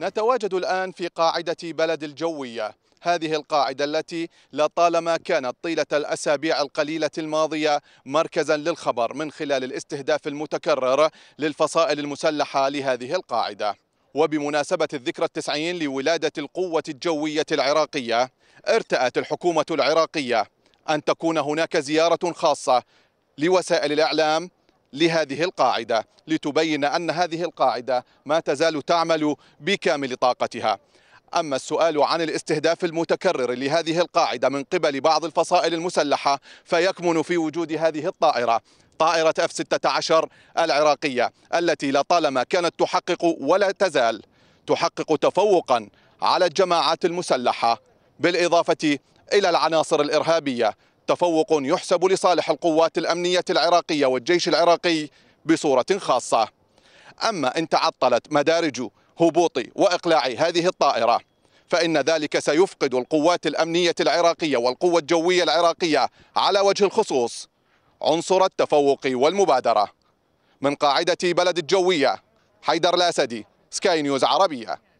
نتواجد الآن في قاعدة بلد الجوية هذه القاعدة التي لطالما كانت طيلة الأسابيع القليلة الماضية مركزا للخبر من خلال الاستهداف المتكرر للفصائل المسلحة لهذه القاعدة وبمناسبة الذكرى التسعين لولادة القوة الجوية العراقية ارتأت الحكومة العراقية أن تكون هناك زيارة خاصة لوسائل الإعلام لهذه القاعدة لتبين أن هذه القاعدة ما تزال تعمل بكامل طاقتها أما السؤال عن الاستهداف المتكرر لهذه القاعدة من قبل بعض الفصائل المسلحة فيكمن في وجود هذه الطائرة طائرة F-16 العراقية التي لطالما كانت تحقق ولا تزال تحقق تفوقا على الجماعات المسلحة بالإضافة إلى العناصر الإرهابية تفوق يحسب لصالح القوات الأمنية العراقية والجيش العراقي بصورة خاصة أما إن تعطلت مدارج هبوط وإقلاع هذه الطائرة فإن ذلك سيفقد القوات الأمنية العراقية والقوة الجوية العراقية على وجه الخصوص عنصر التفوق والمبادرة من قاعدة بلد الجوية حيدر الأسدي سكاي نيوز عربية